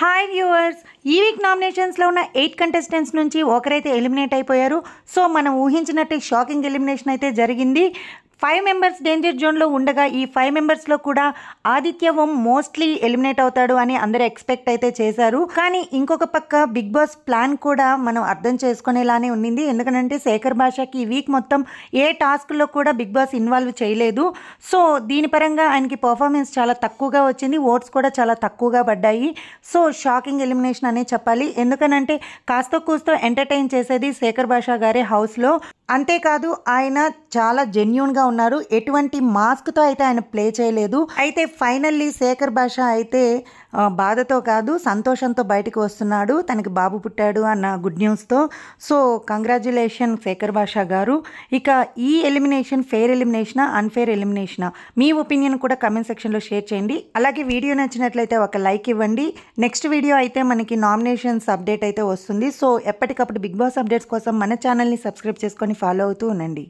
hi viewers ఈ week నామినేషన్స్లో ఉన్న ఎయిట్ కంటెస్టెంట్స్ నుంచి ఒకరైతే ఎలిమినేట్ అయిపోయారు సో మనం ఊహించినట్టు షాకింగ్ ఎలిమినేషన్ అయితే జరిగింది ఫైవ్ మెంబర్స్ డేంజర్ జోన్లో ఉండగా ఈ ఫైవ్ మెంబర్స్లో కూడా ఆదిత్య ఓం మోస్ట్లీ ఎలిమినేట్ అవుతాడు అని అందరూ ఎక్స్పెక్ట్ అయితే చేశారు కానీ ఇంకొక పక్క బిగ్ బాస్ ప్లాన్ కూడా మనం అర్థం చేసుకునేలానే ఉండింది ఎందుకంటే శేఖర్ భాషకి ఈ వీక్ మొత్తం ఏ టాస్క్లో కూడా బిగ్ బాస్ ఇన్వాల్వ్ చేయలేదు సో దీని పరంగా ఆయనకి పర్ఫార్మెన్స్ చాలా తక్కువగా వచ్చింది ఓట్స్ కూడా చాలా తక్కువగా పడ్డాయి సో షాకింగ్ ఎలిమినేషన్ అనే చెప్పాలి ఎందుకనంటే కాస్త కూస్తో ఎంటర్టైన్ చేసేది శేఖర్ భాష గారి హౌస్లో అంతేకాదు ఆయన చాలా జెన్యున్గా ఉన్నారు ఎటువంటి మాస్క్తో అయితే ఆయన ప్లే చేయలేదు అయితే ఫైనల్లీ శేఖర్ భాష అయితే బాధతో కాదు సంతోషంతో బయటకు వస్తున్నాడు తనకి బాబు పుట్టాడు అన్న గుడ్ న్యూస్తో సో కంగ్రాచులేషన్ శేఖర్ భాష గారు ఇక ఈ elimination fair elimination unfair elimination మీ ఒపీనియన్ కూడా కమెంట్ సెక్షన్లో షేర్ చేయండి అలాగే వీడియో నచ్చినట్లయితే ఒక లైక్ ఇవ్వండి నెక్స్ట్ వీడియో అయితే మనకి నామినేషన్స్ అప్డేట్ అయితే వస్తుంది సో ఎప్పటికప్పుడు బిగ్ బాస్ అప్డేట్స్ కోసం మన ఛానల్ని సబ్స్క్రైబ్ చేసుకొని ఫాలో అవుతూ ఉండండి